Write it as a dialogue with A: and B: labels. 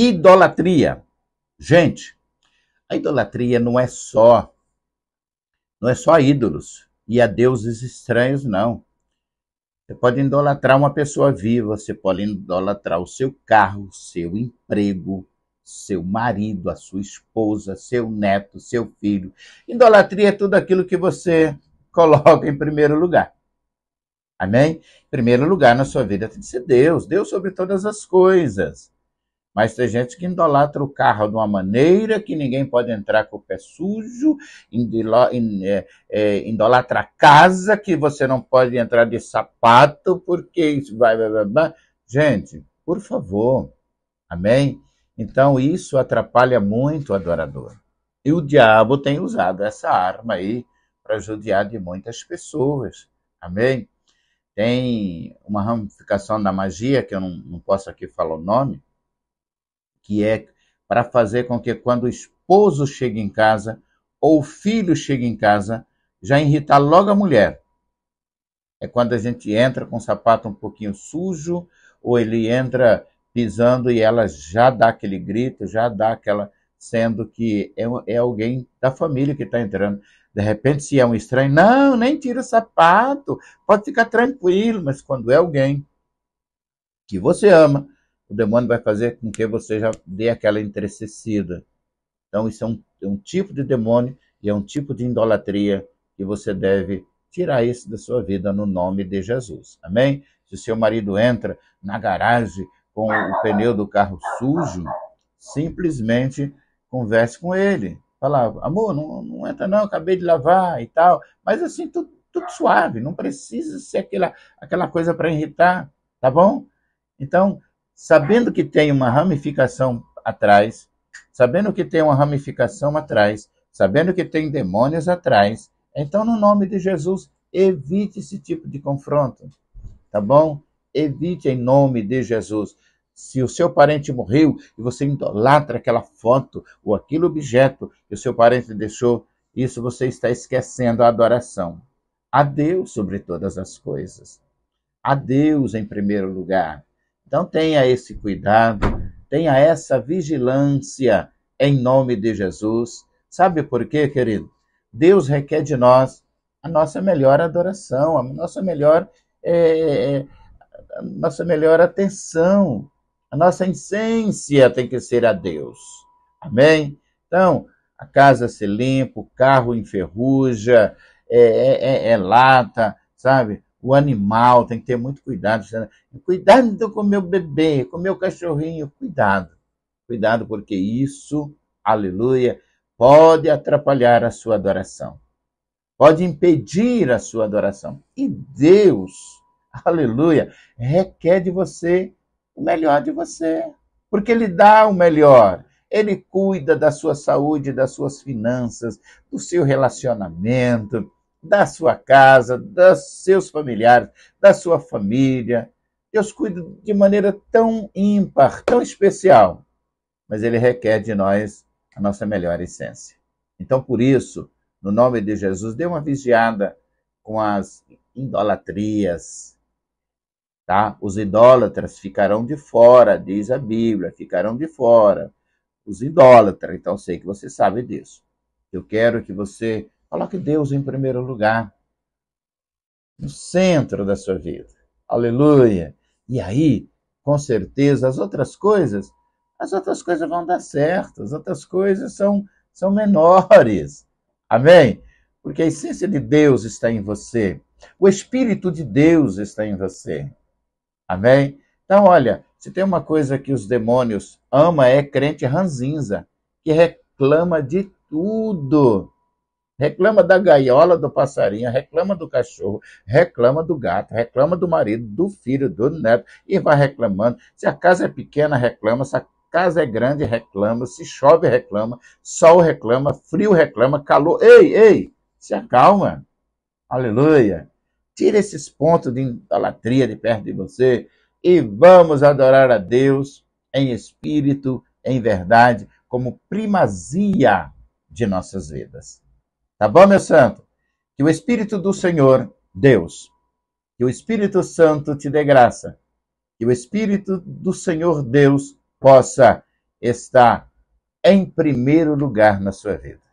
A: idolatria. Gente, a idolatria não é só não é só ídolos e a deuses estranhos, não. Você pode idolatrar uma pessoa viva, você pode idolatrar o seu carro, seu emprego, seu marido, a sua esposa, seu neto, seu filho. Idolatria é tudo aquilo que você coloca em primeiro lugar. Amém? Em primeiro lugar na sua vida tem que ser Deus, Deus sobre todas as coisas. Mas tem gente que idolatra o carro de uma maneira que ninguém pode entrar com o pé sujo, é, é, idolatra a casa que você não pode entrar de sapato porque isso vai. vai, vai. Gente, por favor, amém? Então isso atrapalha muito o adorador. E o diabo tem usado essa arma aí para judiar de muitas pessoas. Amém? Tem uma ramificação da magia, que eu não, não posso aqui falar o nome, que é para fazer com que quando o esposo chegue em casa ou o filho chegue em casa, já irritar logo a mulher. É quando a gente entra com o sapato um pouquinho sujo, ou ele entra pisando e ela já dá aquele grito, já dá aquela. sendo que é, é alguém da família que está entrando. De repente, se é um estranho, não, nem tira o sapato, pode ficar tranquilo, mas quando é alguém que você ama, o demônio vai fazer com que você já dê aquela entristecida. Então, isso é um, é um tipo de demônio e é um tipo de idolatria que você deve tirar isso da sua vida no nome de Jesus. Amém? Se o seu marido entra na garagem com o pneu do carro sujo, simplesmente converse com ele. Fala, amor, não, não entra não, acabei de lavar e tal. Mas assim, tudo, tudo suave, não precisa ser aquela, aquela coisa para irritar, tá bom? Então, sabendo que tem uma ramificação atrás, sabendo que tem uma ramificação atrás, sabendo que tem demônios atrás, então, no nome de Jesus, evite esse tipo de confronto, tá bom? Evite em nome de Jesus. Se o seu parente morreu e você idolatra aquela foto ou aquele objeto que o seu parente deixou, isso você está esquecendo a adoração. A Deus sobre todas as coisas. A Deus em primeiro lugar. Então tenha esse cuidado, tenha essa vigilância em nome de Jesus. Sabe por quê, querido? Deus requer de nós a nossa melhor adoração, a nossa melhor, é, é a nossa melhor atenção, a nossa essência tem que ser a Deus. Amém? Então, a casa se limpa, o carro enferruja, é, é, é, é lata, sabe? o animal, tem que ter muito cuidado. Cuidado então, com o meu bebê, com o meu cachorrinho, cuidado. Cuidado, porque isso, aleluia, pode atrapalhar a sua adoração, pode impedir a sua adoração. E Deus, aleluia, requer de você o melhor de você, porque Ele dá o melhor. Ele cuida da sua saúde, das suas finanças, do seu relacionamento, da sua casa, dos seus familiares, da sua família. Deus cuida de maneira tão ímpar, tão especial, mas ele requer de nós a nossa melhor essência. Então, por isso, no nome de Jesus, dê uma vigiada com as idolatrias, tá? Os idólatras ficarão de fora, diz a Bíblia, ficarão de fora. Os idólatras, então sei que você sabe disso. Eu quero que você Coloque Deus em primeiro lugar, no centro da sua vida. Aleluia! E aí, com certeza, as outras coisas, as outras coisas vão dar certo, as outras coisas são, são menores. Amém? Porque a essência de Deus está em você. O Espírito de Deus está em você. Amém? Então, olha, se tem uma coisa que os demônios ama é crente ranzinza, que reclama de tudo reclama da gaiola do passarinho, reclama do cachorro, reclama do gato, reclama do marido, do filho, do neto, e vai reclamando. Se a casa é pequena, reclama, se a casa é grande, reclama, se chove, reclama, sol reclama, frio reclama, calor. Ei, ei, se acalma. Aleluia. Tira esses pontos de idolatria de perto de você e vamos adorar a Deus em espírito, em verdade, como primazia de nossas vidas. Tá bom, meu santo? Que o Espírito do Senhor, Deus, que o Espírito Santo te dê graça, que o Espírito do Senhor Deus possa estar em primeiro lugar na sua vida.